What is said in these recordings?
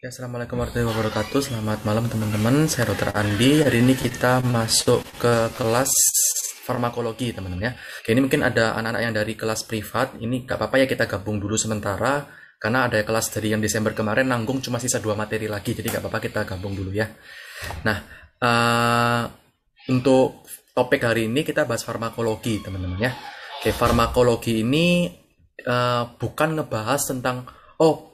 Ya, Assalamualaikum warahmatullahi wabarakatuh. Selamat malam teman-teman. Saya Dr. Andi. Hari ini kita masuk ke kelas farmakologi teman-teman ya. Oke, ini mungkin ada anak-anak yang dari kelas privat. Ini gak apa-apa ya kita gabung dulu sementara karena ada kelas dari yang Desember kemarin nanggung cuma sisa dua materi lagi. Jadi gak apa-apa kita gabung dulu ya. Nah, uh, untuk topik hari ini kita bahas farmakologi teman-teman ya. Oke, farmakologi ini uh, bukan ngebahas tentang oh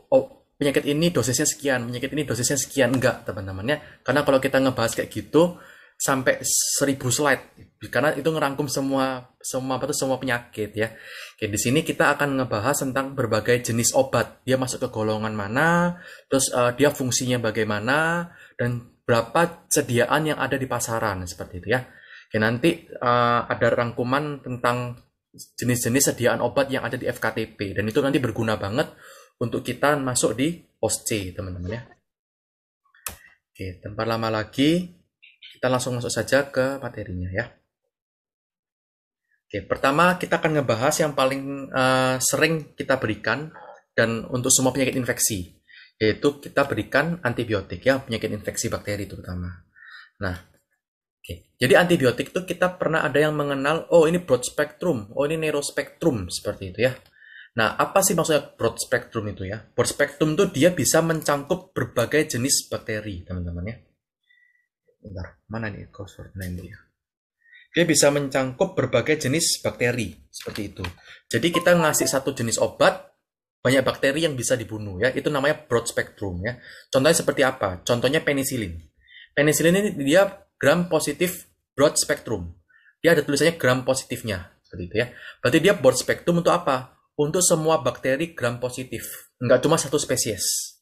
penyakit ini dosisnya sekian, penyakit ini dosisnya sekian enggak teman-teman ya. Karena kalau kita ngebahas kayak gitu sampai 1000 slide karena itu ngerangkum semua semua apa tuh semua penyakit ya. Oke, di sini kita akan ngebahas tentang berbagai jenis obat. Dia masuk ke golongan mana, terus uh, dia fungsinya bagaimana dan berapa sediaan yang ada di pasaran seperti itu ya. Oke, nanti uh, ada rangkuman tentang jenis-jenis sediaan obat yang ada di FKTP dan itu nanti berguna banget untuk kita masuk di pos C, teman-teman ya. Oke, tempat lama lagi, kita langsung masuk saja ke materinya ya. Oke, pertama kita akan ngebahas yang paling uh, sering kita berikan dan untuk semua penyakit infeksi, yaitu kita berikan antibiotik ya, penyakit infeksi bakteri itu pertama. Nah, oke. Jadi antibiotik itu kita pernah ada yang mengenal, oh ini broad spectrum, oh ini narrow spectrum seperti itu ya. Nah, apa sih maksudnya broad spectrum itu ya? Broad spectrum itu dia bisa mencangkup berbagai jenis bakteri, teman-teman ya. Bentar, mana nih cursor? name ini ya. Dia bisa mencangkup berbagai jenis bakteri, seperti itu. Jadi kita ngasih satu jenis obat, banyak bakteri yang bisa dibunuh ya. Itu namanya broad spectrum ya. Contohnya seperti apa? Contohnya penicillin penicillin ini dia gram positif broad spectrum. Dia ada tulisannya gram positifnya, seperti itu ya. Berarti dia broad spectrum untuk apa? untuk semua bakteri gram positif, hmm. nggak cuma satu spesies.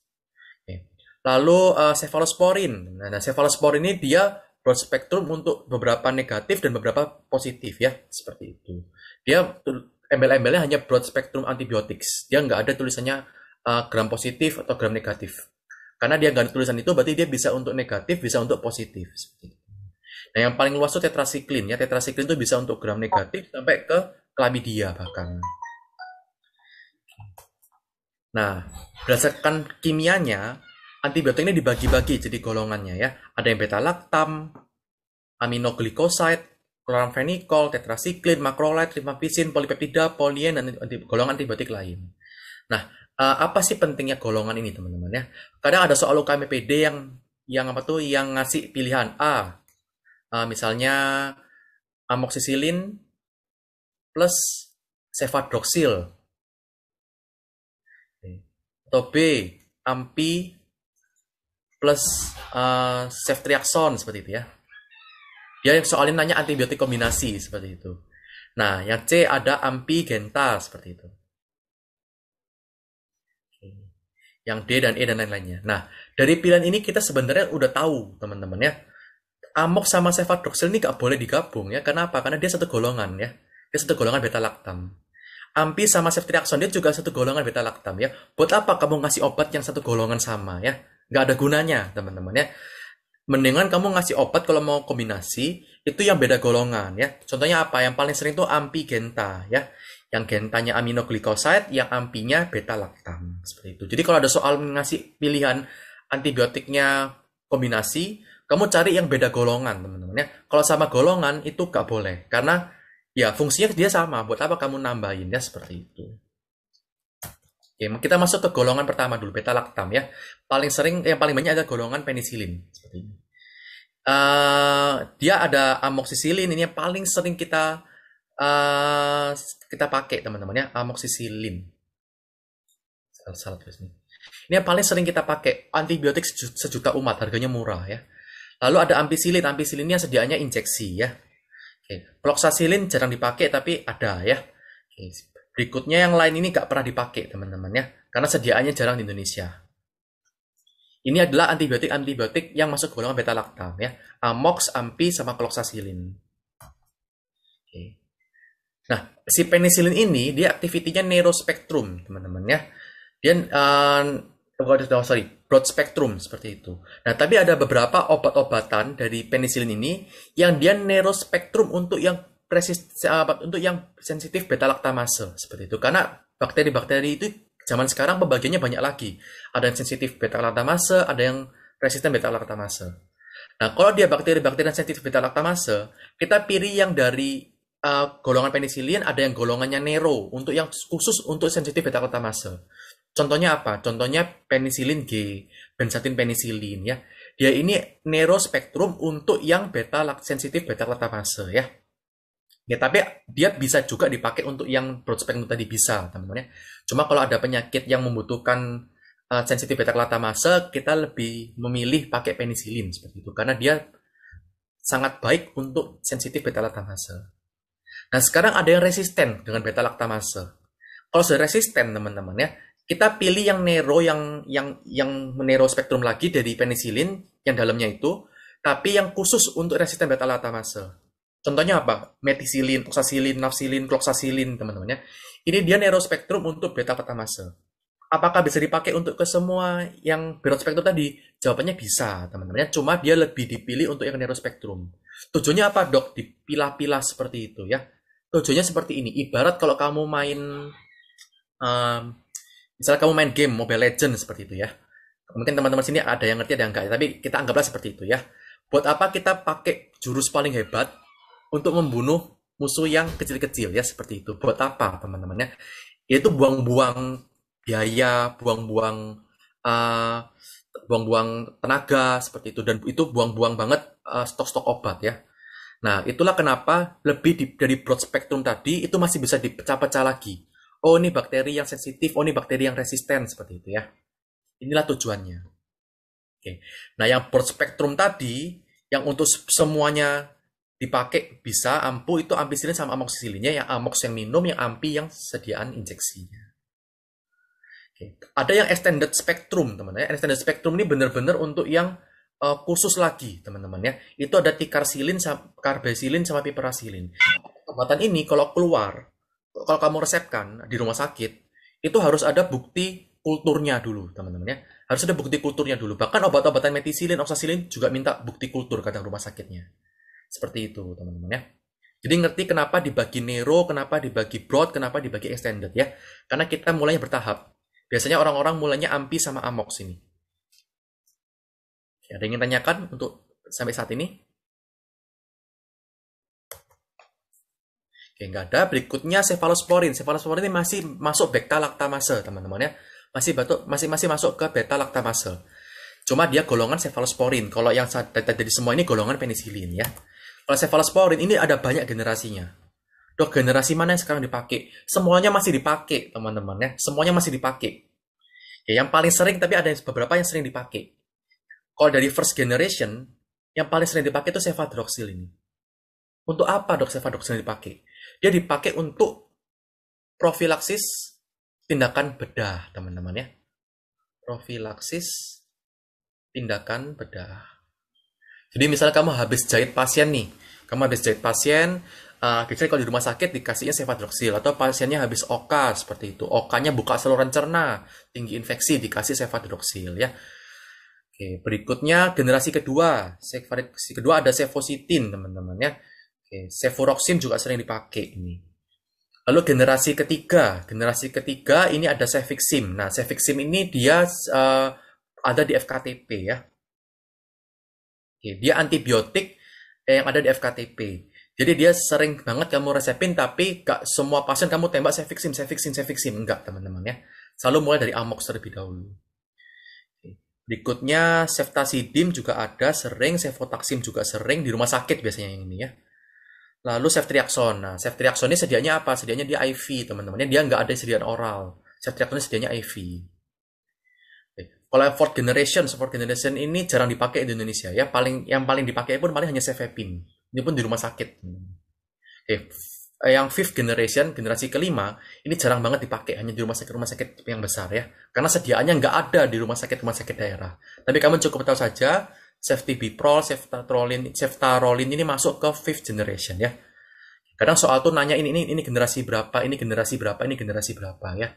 Lalu uh, cefalosporin. Nah, nah, cefalosporin ini dia broad spectrum untuk beberapa negatif dan beberapa positif ya, seperti itu. Dia embel-embelnya hanya broad spectrum antibiotics. Dia nggak ada tulisannya uh, gram positif atau gram negatif. Karena dia nggak ada tulisan itu, berarti dia bisa untuk negatif, bisa untuk positif. Nah, yang paling luas itu tetrasiklin ya. Tetrasiklin itu bisa untuk gram negatif sampai ke klamidia bahkan. Nah, berdasarkan kimianya, antibiotik ini dibagi-bagi jadi golongannya ya. Ada yang beta laktam, aminoglikoside, chloramphenicol, tetrasiklin, makrolide, rifampisin, polipeptida, polien dan anti golongan antibiotik lain. Nah, eh, apa sih pentingnya golongan ini teman-teman ya? Kadang ada soal UKMPD yang yang apa tuh yang ngasih pilihan A uh, misalnya amoxicillin plus cefadroxil atau B ampi plus uh, seperti itu ya. Dia soalnya nanya antibiotik kombinasi seperti itu. Nah, yang C ada ampi genta seperti itu. Yang D dan E dan lain-lainnya. Nah, dari pilihan ini kita sebenarnya udah tahu teman-teman ya. Amok sama cefadroxil ini gak boleh digabung ya. Kenapa? Karena dia satu golongan ya. Dia satu golongan beta laktam. Ampi sama ceftriaxone dia juga satu golongan beta laktam ya. Buat apa kamu ngasih obat yang satu golongan sama ya? Nggak ada gunanya teman-teman ya. Mendingan kamu ngasih obat kalau mau kombinasi itu yang beda golongan ya. Contohnya apa? Yang paling sering tuh ampi genta ya. Yang gentanya glycoside, yang ampinya beta laktam seperti itu. Jadi kalau ada soal ngasih pilihan antibiotiknya kombinasi, kamu cari yang beda golongan teman-teman ya. Kalau sama golongan itu gak boleh karena ya fungsinya dia sama buat apa kamu nambahin ya seperti itu Oke, kita masuk ke golongan pertama dulu beta laktam ya paling sering yang paling banyak ada golongan penisilin seperti ini uh, dia ada amoxicillin ini yang paling sering kita uh, kita pakai teman-teman ya amoxicillin salah, salah tulis ini ini yang paling sering kita pakai antibiotik sejuta umat harganya murah ya lalu ada ampicillin ampicillin ini yang sediaannya injeksi ya Okay. Kloksasilin jarang dipakai tapi ada ya. Okay. Berikutnya yang lain ini nggak pernah dipakai teman-teman ya, karena sediaannya jarang di Indonesia. Ini adalah antibiotik-antibiotik yang masuk golongan beta laktam ya, amox, ampi, sama kloksasilin. Okay. Nah, si penisilin ini dia aktivitinya neurospektrum teman-teman ya. Dia uh, oh, sorry, broad spectrum seperti itu. Nah, tapi ada beberapa obat-obatan dari penicillin ini yang dia narrow spectrum untuk yang resist untuk yang sensitif beta laktamase seperti itu. Karena bakteri-bakteri itu zaman sekarang pembagiannya banyak lagi. Ada yang sensitif beta laktamase, ada yang resisten beta laktamase. Nah, kalau dia bakteri-bakteri yang sensitif beta laktamase, kita pilih yang dari uh, golongan penicillin, ada yang golongannya nero untuk yang khusus untuk sensitif beta laktamase. Contohnya apa? Contohnya penisilin G, benzatin penisilin ya. Dia ini spektrum untuk yang beta sensitif beta laktamase ya. Ya, tapi dia bisa juga dipakai untuk yang broad spectrum tadi bisa, teman-teman ya. Cuma kalau ada penyakit yang membutuhkan uh, sensitif beta laktamase, kita lebih memilih pakai penisilin seperti itu karena dia sangat baik untuk sensitif beta laktamase. Nah, sekarang ada yang resisten dengan beta laktamase. Kalau sudah resisten, teman-teman ya, kita pilih yang nero yang yang yang nero spektrum lagi dari penisilin yang dalamnya itu tapi yang khusus untuk resisten beta latamase. Contohnya apa? Metisilin, oxasilin, nafsilin, kloksasilin teman-teman ya. Ini dia nero spektrum untuk beta patamase. Apakah bisa dipakai untuk ke semua yang spektrum tadi? Jawabannya bisa, teman-teman ya. Cuma dia lebih dipilih untuk yang nero spektrum. Tujuannya apa, Dok? Dipilah-pilah seperti itu ya. Tujuannya seperti ini. Ibarat kalau kamu main um, misalnya kamu main game Mobile Legends seperti itu ya. Mungkin teman-teman sini ada yang ngerti ada yang enggak, ya, tapi kita anggaplah seperti itu ya. Buat apa kita pakai jurus paling hebat untuk membunuh musuh yang kecil-kecil ya seperti itu. Buat apa teman-temannya? Itu buang-buang biaya, buang-buang buang eh, buang-buang tenaga seperti itu dan itu buang-buang banget stok eh, stok-stok obat ya. Nah, itulah kenapa lebih di, dari broad spectrum tadi itu masih bisa dipecah-pecah lagi oh ini bakteri yang sensitif, oh ini bakteri yang resisten seperti itu ya. Inilah tujuannya. Oke. Nah, yang broad spectrum tadi yang untuk semuanya dipakai bisa ampuh itu ampicillin sama amoxicillinnya yang amox yang minum yang ampi yang sediaan injeksinya. Oke. Ada yang extended spectrum teman-teman. Ya. Extended spectrum ini benar-benar untuk yang uh, khusus lagi teman-teman ya. Itu ada tikarsilin, karbesilin sama piperasilin. Obatan ini kalau keluar kalau kamu resepkan di rumah sakit itu harus ada bukti kulturnya dulu teman-teman ya harus ada bukti kulturnya dulu bahkan obat-obatan metisilin oksasilin juga minta bukti kultur kadang rumah sakitnya seperti itu teman-teman ya jadi ngerti kenapa dibagi Nero, kenapa dibagi broad kenapa dibagi extended ya karena kita mulai bertahap biasanya orang-orang mulainya ampi sama amok sini ada yang ingin tanyakan untuk sampai saat ini Oke, nggak ada. Berikutnya cephalosporin cephalosporin ini masih masuk beta laktamase, teman-teman ya. Masih batuk, masih masih masuk ke beta laktamase. Cuma dia golongan cephalosporin Kalau yang tadi semua ini golongan penisilin ya. Kalau cephalosporin ini ada banyak generasinya. Dok, generasi mana yang sekarang dipakai? Semuanya masih dipakai, teman-teman ya. Semuanya masih dipakai. Ya, yang paling sering tapi ada beberapa yang sering dipakai. Kalau dari first generation, yang paling sering dipakai itu cefadroxil ini. Untuk apa dok cefadroxil dipakai? Dia dipakai untuk profilaksis tindakan bedah, teman-teman ya. Profilaksis tindakan bedah. Jadi misalnya kamu habis jahit pasien nih, kamu habis jahit pasien, uh, eh, kita kalau di rumah sakit dikasihnya sefadroxil atau pasiennya habis oka seperti itu, okanya buka saluran cerna, tinggi infeksi dikasih sefadroxil ya. Oke, berikutnya generasi kedua, generasi kedua ada sevositin teman-teman ya. Okay. cefuroxim juga sering dipakai ini. Lalu generasi ketiga, generasi ketiga ini ada cefixim. Nah, cefixim ini dia uh, ada di FKTP ya. Okay. dia antibiotik yang ada di FKTP. Jadi dia sering banget kamu resepin tapi gak semua pasien kamu tembak cefixim, cefixim, cefixim. Enggak teman-teman ya. Selalu mulai dari amox terlebih dahulu. Berikutnya ceftazidim juga ada sering, cefotaxim juga sering di rumah sakit biasanya yang ini ya. Lalu safety reaction. Nah, safety reaction ini sedianya apa? Sedianya dia IV, teman-teman. Dia nggak ada sediaan oral. Safety reaction ini sedianya IV. Kalau fourth generation, fourth generation ini jarang dipakai di Indonesia ya. Paling yang paling dipakai pun paling hanya cefepin. Ini pun di rumah sakit. Oke, eh, yang fifth generation, generasi kelima, ini jarang banget dipakai hanya di rumah sakit rumah sakit yang besar ya. Karena sediaannya nggak ada di rumah sakit rumah sakit daerah. Tapi kamu cukup tahu saja Ceftibiprol, ceftatrolin, ceftarolin ini masuk ke fifth generation ya. Kadang soal tuh nanya ini ini ini generasi berapa, ini generasi berapa, ini generasi berapa ya.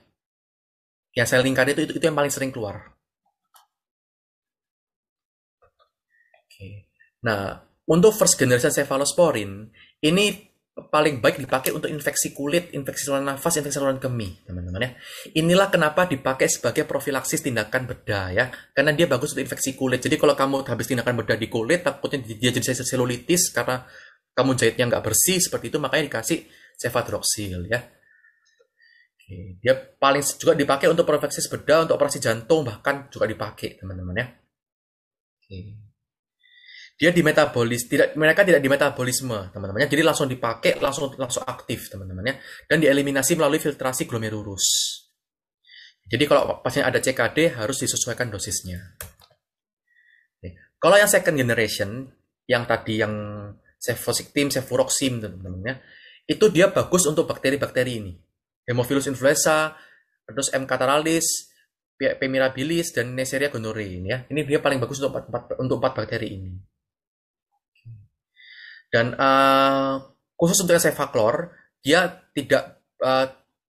Yang saya lingkar itu, itu itu yang paling sering keluar. Oke. Nah, untuk first generation cephalosporin ini paling baik dipakai untuk infeksi kulit, infeksi saluran nafas, infeksi saluran kemih, teman-teman ya. Inilah kenapa dipakai sebagai profilaksis tindakan bedah ya, karena dia bagus untuk infeksi kulit. Jadi kalau kamu habis tindakan bedah di kulit, takutnya dia jadi selulitis karena kamu jahitnya nggak bersih seperti itu, makanya dikasih cefadroxil ya. Oke. Dia paling juga dipakai untuk profilaksis bedah, untuk operasi jantung bahkan juga dipakai, teman-teman ya. Oke dia di metabolis tidak mereka tidak di metabolisme teman-temannya jadi langsung dipakai langsung langsung aktif teman teman ya dan dieliminasi melalui filtrasi glomerulus jadi kalau pasien ada CKD harus disesuaikan dosisnya Oke. kalau yang second generation yang tadi yang cefosiktim cefuroxim teman teman ya itu dia bagus untuk bakteri-bakteri ini hemophilus influenza terus M. cataralis pemirabilis dan Neisseria gonorrhoeae ini ya. Ini dia paling bagus untuk empat, untuk empat bakteri ini. Dan uh, khusus untuk yang dia tidak uh,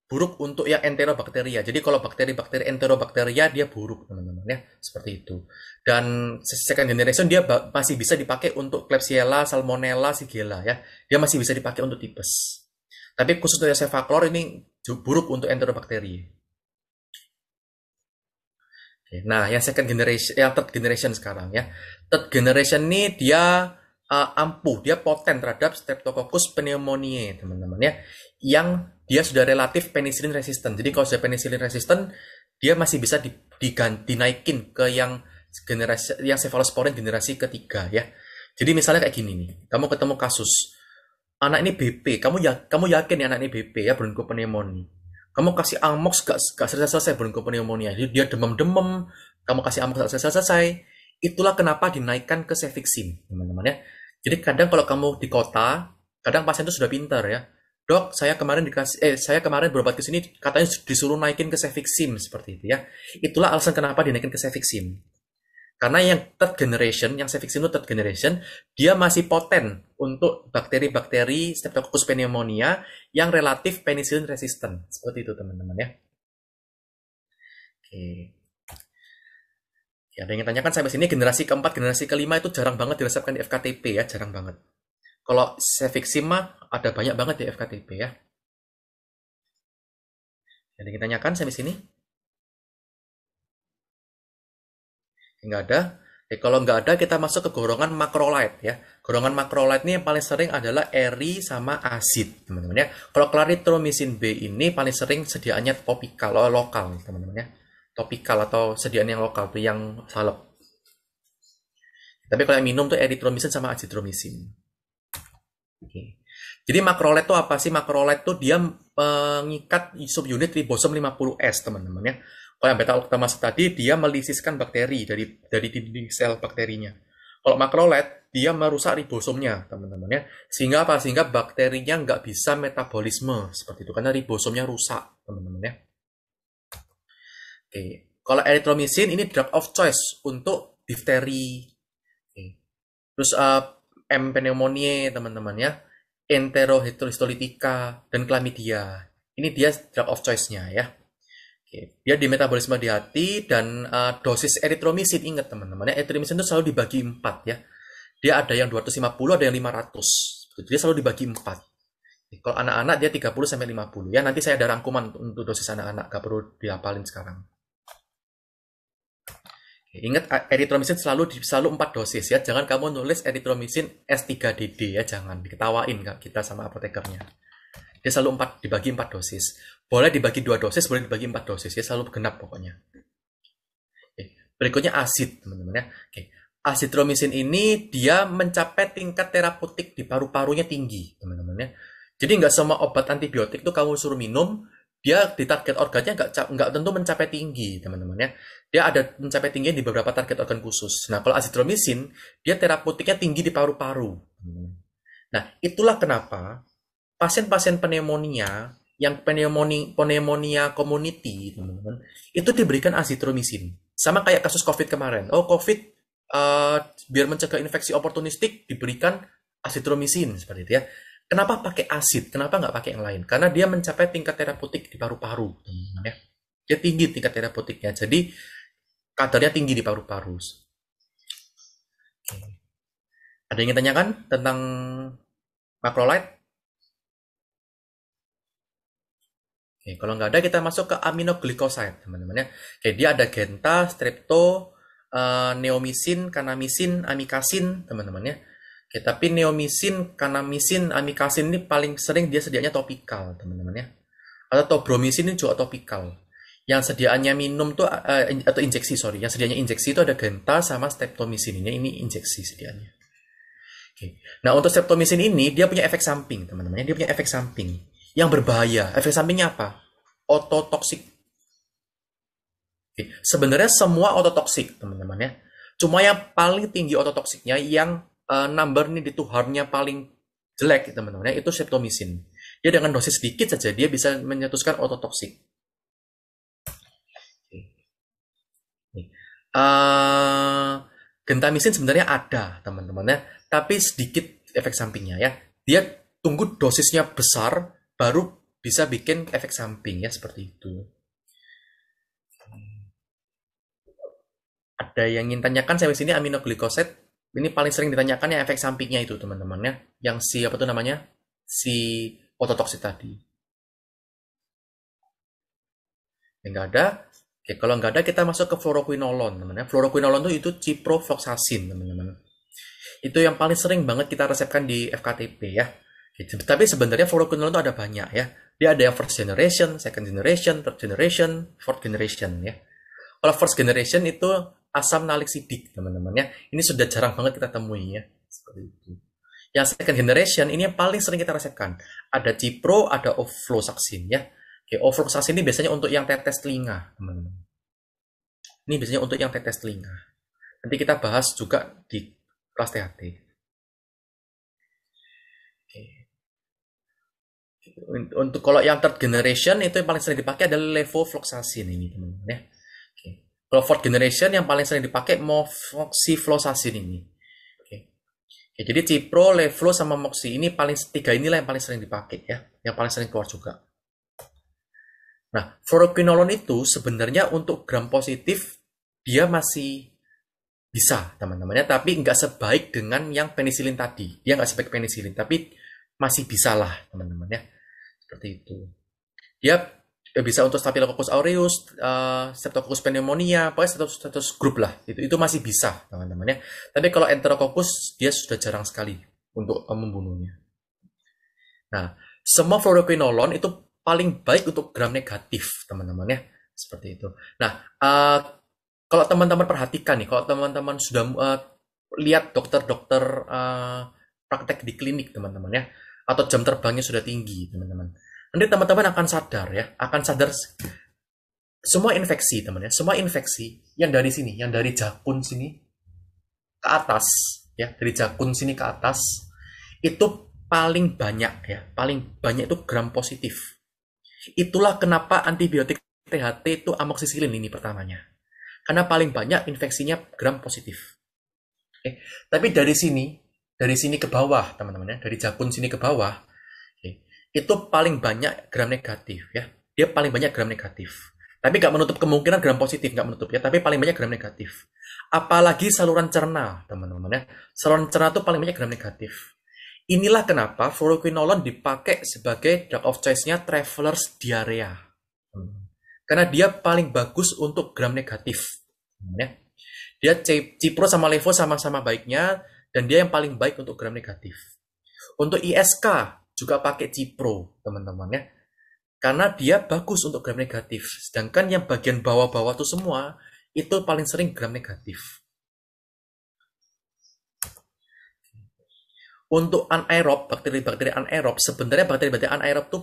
buruk untuk yang enterobakteria. Jadi kalau bakteri-bakteri enterobakteria dia buruk teman-teman ya seperti itu. Dan second generation dia masih bisa dipakai untuk Klebsiella, Salmonella, Shigella ya. Dia masih bisa dipakai untuk tipes. Tapi khusus untuk cefaclor ini buruk untuk enterobakteri. nah yang second generation, yang third generation sekarang ya. Third generation ini dia uh, ampuh, dia poten terhadap Streptococcus pneumoniae, teman-teman ya, yang dia sudah relatif penicillin resistant Jadi kalau sudah penicillin resistant dia masih bisa di, diganti dinaikin ke yang generasi yang cephalosporin generasi ketiga ya. Jadi misalnya kayak gini nih, kamu ketemu kasus anak ini BP, kamu ya kamu yakin ya anak ini BP ya pneumonia Kamu kasih amox gak, gak selesai-selesai pneumonia Jadi dia demam-demam, kamu kasih amox gak selesai-selesai. Itulah kenapa dinaikkan ke cefixin teman-teman ya jadi kadang kalau kamu di kota, kadang pasien itu sudah pinter ya. Dok, saya kemarin dikasih, eh, saya kemarin berobat ke sini, katanya disuruh naikin ke Cevic SIM seperti itu ya. Itulah alasan kenapa dinaikin ke Cevic SIM. Karena yang third generation, yang Cevic SIM itu third generation, dia masih poten untuk bakteri-bakteri Streptococcus pneumonia yang relatif penicillin resistant. Seperti itu teman-teman ya. Oke. Okay. Ya, ada yang tanyakan sampai sini generasi keempat, generasi kelima itu jarang banget diresepkan di FKTP ya, jarang banget. Kalau Sevik mah ada banyak banget di FKTP ya. Ada yang tanyakan sampai sini? Enggak ada. Ya, kalau nggak ada, kita masuk ke gorongan makrolite ya. Gorongan makrolite ini yang paling sering adalah eri sama asid, teman-teman ya. Kalau klaritromisin B ini paling sering sediaannya topikal, lokal, teman-teman ya topikal atau sediaan yang lokal tuh yang salep. Tapi kalau yang minum tuh eritromisin sama azitromisin. Jadi makrolet tuh apa sih? Makrolet tuh dia mengikat subunit ribosom 50S, teman-teman ya. Kalau yang beta octamase tadi dia melisiskan bakteri dari dari dinding sel bakterinya. Kalau makrolet dia merusak ribosomnya, teman-teman ya. Sehingga apa? Sehingga bakterinya nggak bisa metabolisme seperti itu karena ribosomnya rusak, teman-teman ya. Okay. Kalau eritromisin ini drug of choice untuk difteri. Okay. Terus uh, M. pneumoniae teman-teman ya. Enterohistolitika dan chlamydia. Ini dia drug of choice-nya ya. Okay. Dia di metabolisme di hati dan uh, dosis eritromisin ingat teman-teman ya. Eritromisin itu selalu dibagi 4 ya. Dia ada yang 250, ada yang 500. Jadi selalu dibagi 4. Kalau anak-anak dia 30 sampai 50 ya. Nanti saya ada rangkuman untuk dosis anak-anak, gak perlu dihafalin sekarang. Ingat eritromisin selalu selalu 4 dosis ya. Jangan kamu nulis eritromisin S3DD ya, jangan diketawain Kak, kita sama apotekernya. Dia selalu 4 dibagi 4 dosis. Boleh dibagi 2 dosis, boleh dibagi 4 dosis ya, selalu genap pokoknya. Oke. Berikutnya asid, teman-teman ya. Oke. Asitromisin ini dia mencapai tingkat terapeutik di paru-parunya tinggi, teman-teman ya. Jadi nggak semua obat antibiotik tuh kamu suruh minum, dia di target organnya nggak nggak tentu mencapai tinggi teman-teman ya dia ada mencapai tinggi di beberapa target organ khusus nah kalau azitromisin dia terapeutiknya tinggi di paru-paru nah itulah kenapa pasien-pasien pneumonia yang pneumonia pneumonia community teman-teman itu diberikan azitromisin sama kayak kasus covid kemarin oh covid uh, biar mencegah infeksi oportunistik diberikan azitromisin seperti itu ya Kenapa pakai asid? Kenapa nggak pakai yang lain? Karena dia mencapai tingkat terapeutik di paru-paru. Hmm. Ya. Dia tinggi tingkat terapeutiknya. Jadi kadarnya tinggi di paru-paru. Ada yang ingin tanyakan tentang makrolite? Oke, kalau nggak ada kita masuk ke glycoside teman-teman ya. Oke, dia ada genta, strepto, uh, eh, neomisin, kanamisin, amikasin teman-teman ya. Oke, tapi neomisin, kanamisin, amikasin ini paling sering dia sedianya topikal, teman-teman ya. Atau tobromisin ini juga topikal. Yang sediaannya minum tuh eh, atau injeksi, sorry. Yang sedianya injeksi itu ada genta sama streptomisin ini, ini injeksi sedianya. Oke. Nah, untuk streptomisin ini dia punya efek samping, teman-teman. Ya. Dia punya efek samping yang berbahaya. Efek sampingnya apa? Ototoksik. Oke. Sebenarnya semua ototoksik, teman-teman ya. Cuma yang paling tinggi ototoksiknya yang uh, number ini di Tuharnya paling jelek gitu, teman-teman ya, itu septomisin. Ya dengan dosis sedikit saja dia bisa menyetuskan ototoksik. Uh, gentamisin sebenarnya ada teman-teman ya, tapi sedikit efek sampingnya ya. Dia tunggu dosisnya besar baru bisa bikin efek samping ya seperti itu. Ada yang ingin tanyakan saya di sini aminoglikoset ini paling sering ditanyakan ya efek sampingnya itu teman-teman ya yang si apa tuh namanya si ototoksik tadi Enggak ada Oke, kalau nggak ada kita masuk ke fluoroquinolon teman-teman ya. fluoroquinolon itu itu ciprofloxacin teman-teman itu yang paling sering banget kita resepkan di FKTP ya gitu. tapi sebenarnya fluoroquinolon itu ada banyak ya dia ada yang first generation second generation third generation fourth generation ya kalau first generation itu asam nalik sidik teman-teman ya ini sudah jarang banget kita temui ya seperti itu yang second generation ini yang paling sering kita resepkan ada cipro ada ofloxacin ya oke ofloxacin ini biasanya untuk yang tetes telinga teman-teman ini biasanya untuk yang tetes telinga nanti kita bahas juga di kelas THT untuk kalau yang third generation itu yang paling sering dipakai adalah levofloxacin ini teman-teman ya kalau fourth generation yang paling sering dipakai moxifloxacin ini. Oke. Oke, jadi cipro, levlo sama moxi ini paling tiga inilah yang paling sering dipakai ya, yang paling sering keluar juga. Nah, fluoroquinolon itu sebenarnya untuk gram positif dia masih bisa teman-temannya, tapi nggak sebaik dengan yang penisilin tadi. Dia nggak sebaik penisilin, tapi masih bisa lah teman temannya Seperti itu. Dia Eh, bisa untuk Staphylococcus aureus, uh, Streptococcus pneumonia, pokoknya status status grup lah. Itu itu masih bisa teman-teman ya. Tapi kalau Enterococcus dia sudah jarang sekali untuk uh, membunuhnya. Nah, semua fluoroquinolon itu paling baik untuk gram negatif teman-teman ya seperti itu. Nah, uh, kalau teman-teman perhatikan nih, kalau teman-teman sudah uh, lihat dokter-dokter uh, praktek di klinik teman-teman ya, atau jam terbangnya sudah tinggi teman-teman nanti teman-teman akan sadar ya, akan sadar semua infeksi teman ya, semua infeksi yang dari sini, yang dari jakun sini ke atas ya, dari jakun sini ke atas itu paling banyak ya, paling banyak itu gram positif. Itulah kenapa antibiotik THT itu amoxicillin ini pertamanya. Karena paling banyak infeksinya gram positif. Oke. Tapi dari sini, dari sini ke bawah teman-teman ya, dari jakun sini ke bawah itu paling banyak gram negatif ya. Dia paling banyak gram negatif. Tapi nggak menutup kemungkinan gram positif, nggak menutup ya. Tapi paling banyak gram negatif. Apalagi saluran cerna, teman-teman ya. Saluran cerna itu paling banyak gram negatif. Inilah kenapa fluoroquinolon dipakai sebagai drug of choice-nya travelers diarrhea. Karena dia paling bagus untuk gram negatif. ya. Dia cipro sama levo sama-sama baiknya, dan dia yang paling baik untuk gram negatif. Untuk ISK, juga pakai cipro teman-teman ya karena dia bagus untuk gram negatif sedangkan yang bagian bawah-bawah itu semua itu paling sering gram negatif untuk anaerob bakteri-bakteri anaerob sebenarnya bakteri-bakteri anaerob tuh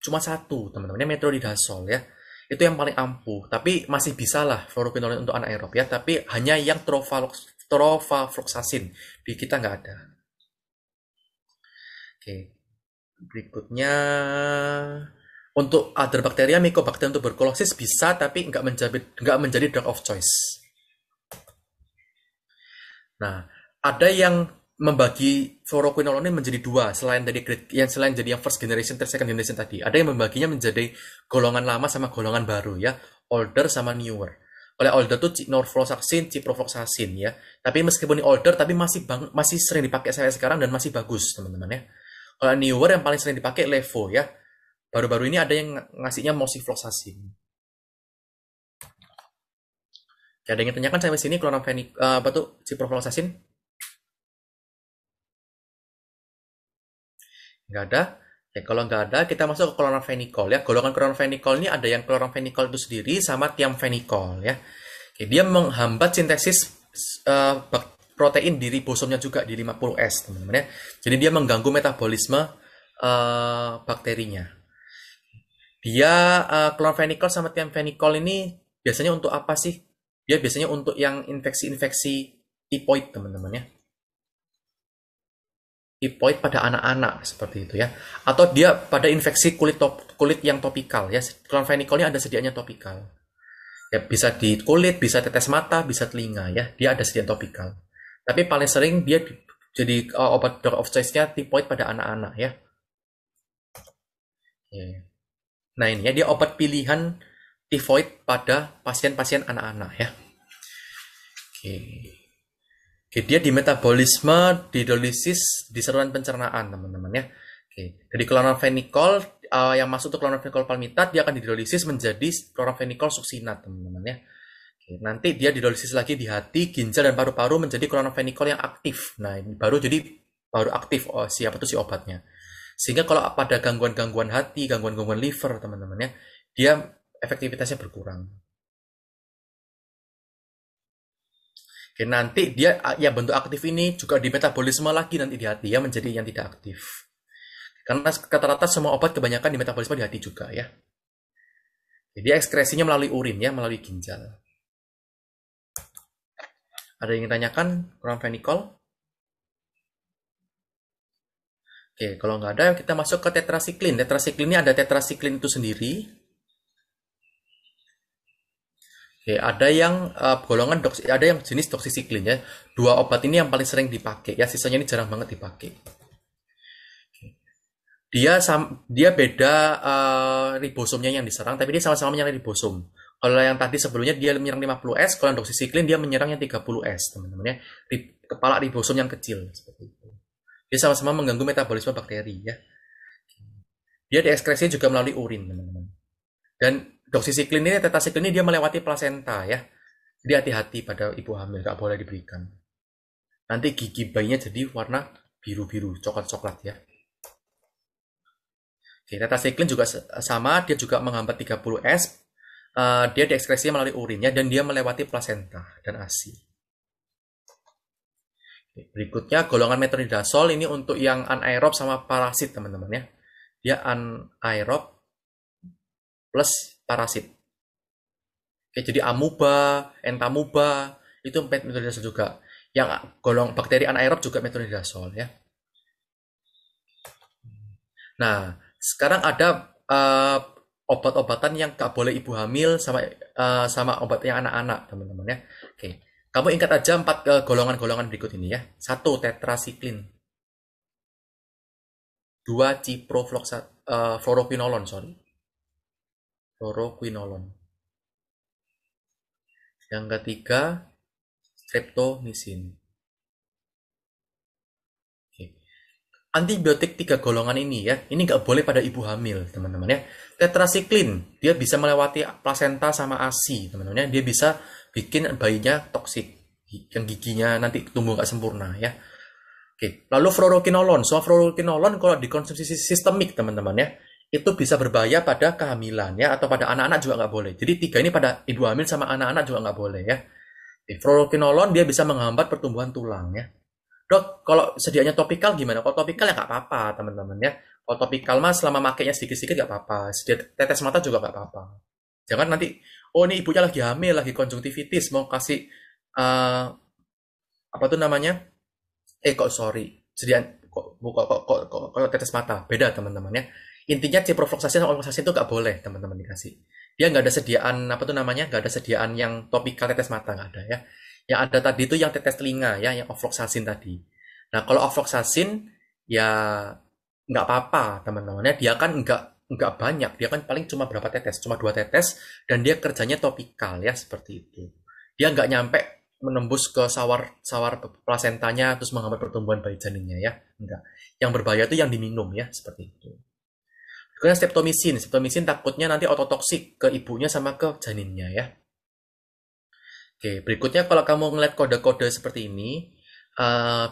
cuma satu teman-teman Ya, metrodidasol ya itu yang paling ampuh tapi masih bisa lah fluoropinolin untuk anaerob ya tapi hanya yang trofalox trofafloxacin di kita nggak ada oke Berikutnya untuk other bakteria, untuk berkolosis bisa tapi nggak menjadi nggak menjadi drug of choice. Nah, ada yang membagi fluoroquinolon ini menjadi dua selain dari yang selain jadi yang first generation terus second generation tadi ada yang membaginya menjadi golongan lama sama golongan baru ya older sama newer oleh older tuh norfloxacin ciprofloxacin ya tapi meskipun ini older tapi masih bang, masih sering dipakai saya sekarang dan masih bagus teman-teman ya kalau newer yang paling sering dipakai Levo ya. Baru-baru ini ada yang ngasihnya moxifloxacin. Ya, ada yang tanyakan sampai sini kloramfenik uh, eh, apa tuh ciprofloxacin? Nggak ada. Ya, kalau nggak ada, kita masuk ke kloramfenikol ya. Golongan kloramfenikol ini ada yang kloramfenikol itu sendiri sama tiamfenikol ya. Jadi dia menghambat sintesis uh, protein di ribosomnya juga di 50S teman-teman ya. Jadi dia mengganggu metabolisme uh, bakterinya. Dia uh, eh, klorfenikol sama tiamfenikol ini biasanya untuk apa sih? Dia biasanya untuk yang infeksi-infeksi tipoid teman-teman ya. Tipoid pada anak-anak seperti itu ya. Atau dia pada infeksi kulit top, kulit yang topikal ya. ini ada sedianya topikal. Ya, bisa di kulit, bisa tetes mata, bisa telinga ya. Dia ada sedia topikal. Tapi paling sering dia jadi uh, obat drug of choice-nya tipoid pada anak-anak ya. Nah ini ya dia obat pilihan tifoid pada pasien-pasien anak-anak ya. Oke. Oke, dia di metabolisme, di dolisis, di saluran pencernaan teman-teman ya. Oke. jadi kloranfenikol uh, eh, yang masuk ke kloranfenikol palmitat dia akan didolisis menjadi kloranfenikol suksinat teman-teman ya. Nanti dia didolisis lagi di hati, ginjal dan paru-paru menjadi klonofenikol yang aktif. Nah, ini baru jadi baru aktif oh, siapa tuh si obatnya. Sehingga kalau pada gangguan-gangguan hati, gangguan-gangguan liver, teman-teman ya, dia efektivitasnya berkurang. Oke, nanti dia ah, ya bentuk aktif ini juga di metabolisme lagi nanti di hati ya menjadi yang tidak aktif. Karena rata-rata semua obat kebanyakan di metabolisme di hati juga ya. Jadi ekskresinya melalui urin ya, melalui ginjal. Ada yang ditanyakan kurang Nicole? Oke, kalau nggak ada, kita masuk ke tetrasiklin. Tetrasiklin ini ada tetrasiklin itu sendiri. Oke, ada yang uh, golongan doksi, ada yang jenis doksisiklin ya. Dua obat ini yang paling sering dipakai ya, sisanya ini jarang banget dipakai. Dia dia beda uh, ribosomnya yang diserang, tapi dia sama-sama menyerang ribosom. Kalau yang tadi sebelumnya dia menyerang 50S, kalau yang doxycycline dia menyerang yang 30S, teman-teman ya. Di, Kepala ribosom yang kecil seperti itu. Dia sama-sama mengganggu metabolisme bakteri ya. Dia diekskresi juga melalui urin, teman-teman. Dan doksisiklin ini, tetrasiklin ini dia melewati plasenta ya. Jadi hati-hati pada ibu hamil, gak boleh diberikan. Nanti gigi bayinya jadi warna biru-biru, coklat-coklat ya. Oke, tetracycline juga sama, dia juga menghambat 30S, Eh, dia diekskresinya melalui urinnya dan dia melewati plasenta dan ASI. Berikutnya golongan metronidazol ini untuk yang anaerob sama parasit teman-teman ya. Dia anaerob plus parasit. Oke, jadi amuba, entamuba itu metronidazol juga. Yang golong bakteri anaerob juga metronidazol ya. Nah, sekarang ada uh, obat-obatan yang gak boleh ibu hamil sama uh, sama obat yang anak-anak teman-teman ya. Oke, kamu ingat aja empat uh, golongan-golongan berikut ini ya. Satu tetrasiklin, dua ciprofloxacin, eh, uh, sorry, fluoroquinolon. Yang ketiga streptomisin. antibiotik tiga golongan ini ya, ini nggak boleh pada ibu hamil teman-teman ya. Tetrasiklin dia bisa melewati plasenta sama ASI teman-teman ya, dia bisa bikin bayinya toksik yang giginya nanti tumbuh nggak sempurna ya. Oke, lalu fluorokinolon, soal fluorokinolon kalau dikonsumsi sistemik teman-teman ya, itu bisa berbahaya pada kehamilan ya atau pada anak-anak juga nggak boleh. Jadi tiga ini pada ibu hamil sama anak-anak juga nggak boleh ya. Fluorokinolon dia bisa menghambat pertumbuhan tulang ya. Dok, kalau sedianya topikal gimana? Kalau topikal ya nggak apa-apa, teman-teman ya. Kalau topikal mah selama makainya sedikit-sedikit nggak apa-apa. Sedia tetes mata juga nggak apa-apa. Jangan nanti, oh ini ibunya lagi hamil, lagi konjungtivitis, mau kasih uh, apa tuh namanya? Eh kok sorry, Sedian, kok kok kok kok, kok, kok tetes mata. Beda teman-teman ya. Intinya ciprofloxacin sama olmofloxacin itu nggak boleh teman-teman dikasih. Dia nggak ada sediaan apa tuh namanya? Nggak ada sediaan yang topikal tetes mata nggak ada ya. Yang ada tadi itu yang tetes telinga ya, yang ofloxacin tadi. Nah, kalau ofloxacin ya nggak apa-apa teman-temannya dia kan nggak nggak banyak dia kan paling cuma berapa tetes cuma dua tetes dan dia kerjanya topikal ya seperti itu dia nggak nyampe menembus ke sawar sawar plasentanya terus menghambat pertumbuhan bayi janinnya ya enggak yang berbahaya itu yang diminum ya seperti itu Karena streptomisin, streptomisin takutnya nanti ototoksik ke ibunya sama ke janinnya ya. Oke, berikutnya kalau kamu ngeliat kode-kode seperti ini, uh,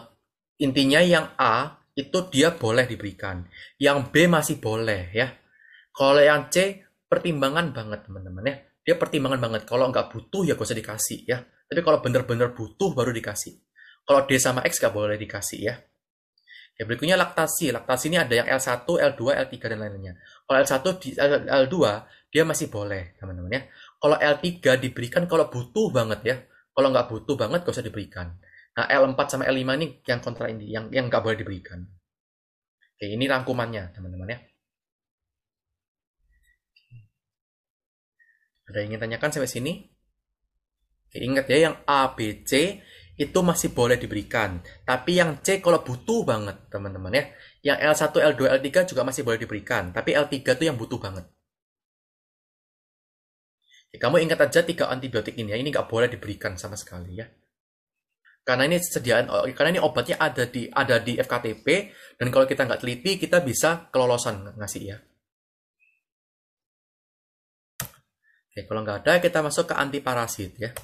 intinya yang A itu dia boleh diberikan, yang B masih boleh ya. Kalau yang C pertimbangan banget teman-teman ya, dia pertimbangan banget. Kalau nggak butuh ya gak usah dikasih ya. Tapi kalau bener-bener butuh baru dikasih. Kalau D sama X nggak boleh dikasih ya. Ya, berikutnya laktasi. Laktasi ini ada yang L1, L2, L3, dan lain-lainnya. Kalau L1, L2, dia masih boleh, teman-teman ya. Kalau L3 diberikan kalau butuh banget ya. Kalau nggak butuh banget gak usah diberikan. Nah, L4 sama L5 ini yang kontra ini, yang yang nggak boleh diberikan. Oke, ini rangkumannya, teman-teman ya. Ada yang ingin tanyakan sampai sini? Oke, ingat ya, yang A, B, C itu masih boleh diberikan. Tapi yang C kalau butuh banget, teman-teman ya. Yang L1, L2, L3 juga masih boleh diberikan. Tapi L3 itu yang butuh banget. Ya, kamu ingat aja tiga antibiotik ini ya, ini nggak boleh diberikan sama sekali ya. Karena ini sediaan, oh, karena ini obatnya ada di ada di FKTP dan kalau kita nggak teliti kita bisa kelolosan ngasih ya. Oke, kalau nggak ada kita masuk ke antiparasit ya.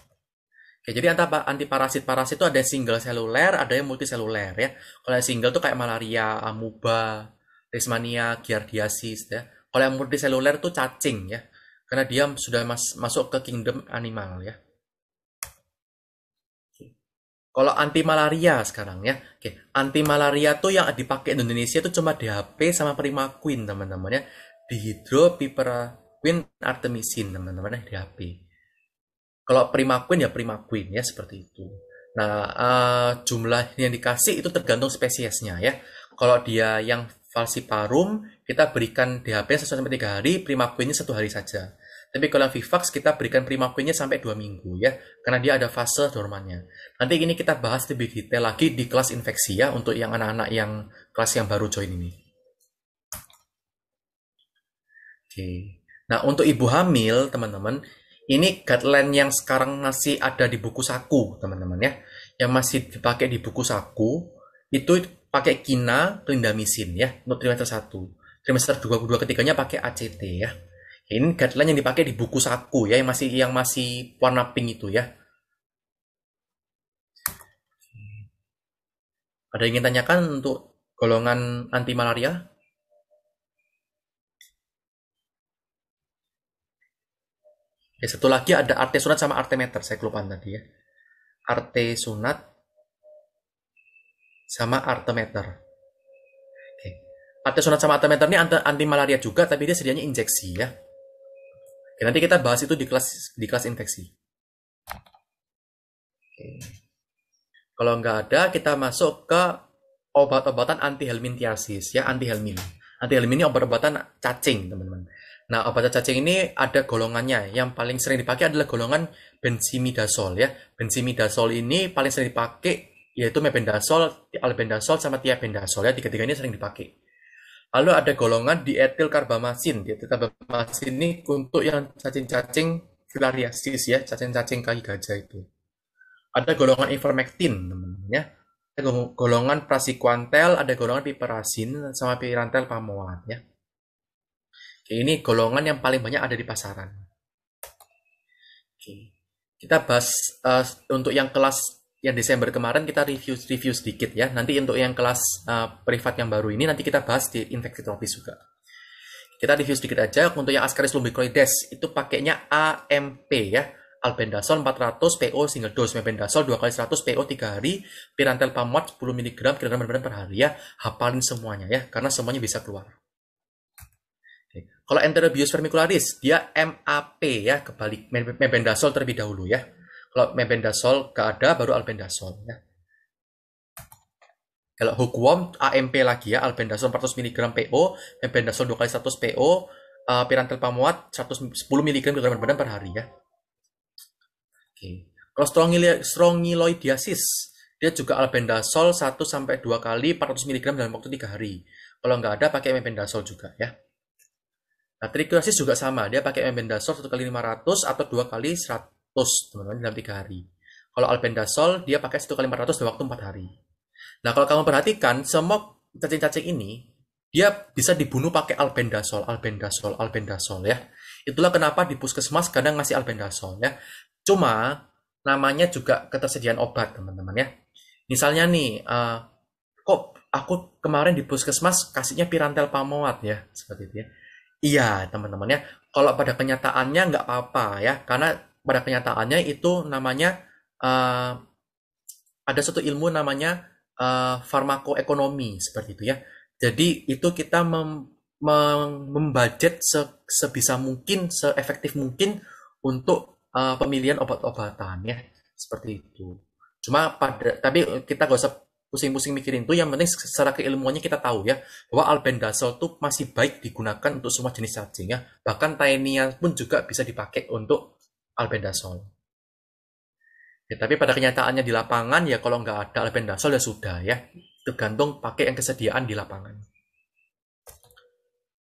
Oke, jadi antara antiparasit parasit itu ada yang single seluler, ada yang multiseluler ya. Kalau yang single tuh kayak malaria, amuba, leishmania, giardiasis ya. Kalau yang multiseluler tuh cacing ya karena dia sudah mas masuk ke kingdom animal ya. Kalau anti malaria sekarang ya, oke, anti malaria tuh yang dipakai di Indonesia itu cuma DHP sama Prima Queen teman-teman ya, dihidropiperaquin artemisin teman-teman ya eh, DHP. Kalau Prima Queen ya Prima Queen ya seperti itu. Nah uh, jumlah yang dikasih itu tergantung spesiesnya ya. Kalau dia yang falsiparum kita berikan DHP sesuai sampai tiga hari, Prima Queennya satu hari saja tapi kalau Vivax kita berikan prima queennya sampai dua minggu ya, karena dia ada fase dormannya. Nanti ini kita bahas lebih detail lagi di kelas infeksi ya untuk yang anak-anak yang kelas yang baru join ini. Oke. Nah, untuk ibu hamil, teman-teman, ini guideline yang sekarang masih ada di buku saku, teman-teman ya. Yang masih dipakai di buku saku, itu pakai kina klindamisin ya, untuk trimester 1. Trimester 2, 2 ketiganya pakai ACT ya. Ini guideline yang dipakai di buku saku ya, yang masih yang masih warna pink itu ya. Ada yang ingin tanyakan untuk golongan anti malaria? Ya, satu lagi ada arte sunat sama arte meter, saya kelupaan tadi ya. Arte sunat sama arte meter. Oke. Arte sunat sama arte meter ini anti malaria juga, tapi dia sedianya injeksi ya. Oke, nanti kita bahas itu di kelas di kelas infeksi. Oke. Kalau nggak ada, kita masuk ke obat-obatan anti helmintiasis ya anti helmin. Anti helmin ini obat-obatan cacing teman-teman. Nah obat cacing ini ada golongannya. Yang paling sering dipakai adalah golongan benzimidazol ya. Benzimidazol ini paling sering dipakai yaitu mebendazol, albendazol sama tiabendazol ya. Tiga-tiganya sering dipakai. Lalu ada golongan dietil karbamasin. Dietil karbamasin ini untuk yang cacing-cacing filariasis ya, cacing-cacing kaki gajah itu. Ada golongan ivermectin namanya. Ada golongan prasiquantel, ada golongan piperasin sama pirantel pamoan ya. Oke, ini golongan yang paling banyak ada di pasaran. Oke. Kita bahas uh, untuk yang kelas yang Desember kemarin kita review review sedikit ya. Nanti untuk yang kelas uh, privat yang baru ini nanti kita bahas di infeksi tropis juga. Kita review sedikit aja untuk yang Ascaris lumbricoides itu pakainya AMP ya. Albendazol 400 PO single dose, Mebendazol 2 kali 100 PO 3 hari, Pirantel Pamot 10 mg benar-benar per hari ya. Hafalin semuanya ya karena semuanya bisa keluar. Kalau Enterobius vermicularis dia MAP ya kebalik Mebendazol terlebih dahulu ya. Kalau mebendazol gak ada, baru albendazol. Ya. Kalau hukum AMP lagi ya, albendazol 400 mg PO, mebendazol 2 kali 100 PO, uh, pirantel pamuat 110 mg per badan per hari ya. Oke. Okay. Kalau strongyloidiasis, dia juga albendazol 1 sampai 2 kali 400 mg dalam waktu 3 hari. Kalau nggak ada pakai mebendazol juga ya. Nah, trichinosis juga sama, dia pakai mebendazol 1 kali 500 atau 2 kali 100 terus teman-teman dalam tiga hari. Kalau albendazole dia pakai satu kali 400 dalam waktu empat hari. Nah kalau kamu perhatikan semua cacing-cacing ini dia bisa dibunuh pakai albendazole, albendazole, albendazole ya. Itulah kenapa di puskesmas kadang ngasih albendazole ya. Cuma namanya juga ketersediaan obat teman-teman ya. Misalnya nih, uh, kok aku kemarin di puskesmas kasihnya pirantel pamoat ya seperti itu ya. Iya teman-teman ya. Kalau pada kenyataannya nggak apa-apa ya, karena pada kenyataannya itu namanya uh, ada satu ilmu namanya uh, farmakoekonomi seperti itu ya. Jadi itu kita mem membudget se sebisa mungkin, seefektif mungkin untuk uh, pemilihan obat-obatan ya seperti itu. Cuma pada tapi kita gak usah pusing-pusing mikirin itu. Yang penting secara keilmuannya kita tahu ya bahwa albendazole itu masih baik digunakan untuk semua jenis cacing ya. Bahkan tainia pun juga bisa dipakai untuk Alpendasol. Ya, tapi pada kenyataannya di lapangan ya kalau nggak ada Alpendasol ya sudah ya. Tergantung pakai yang kesediaan di lapangan.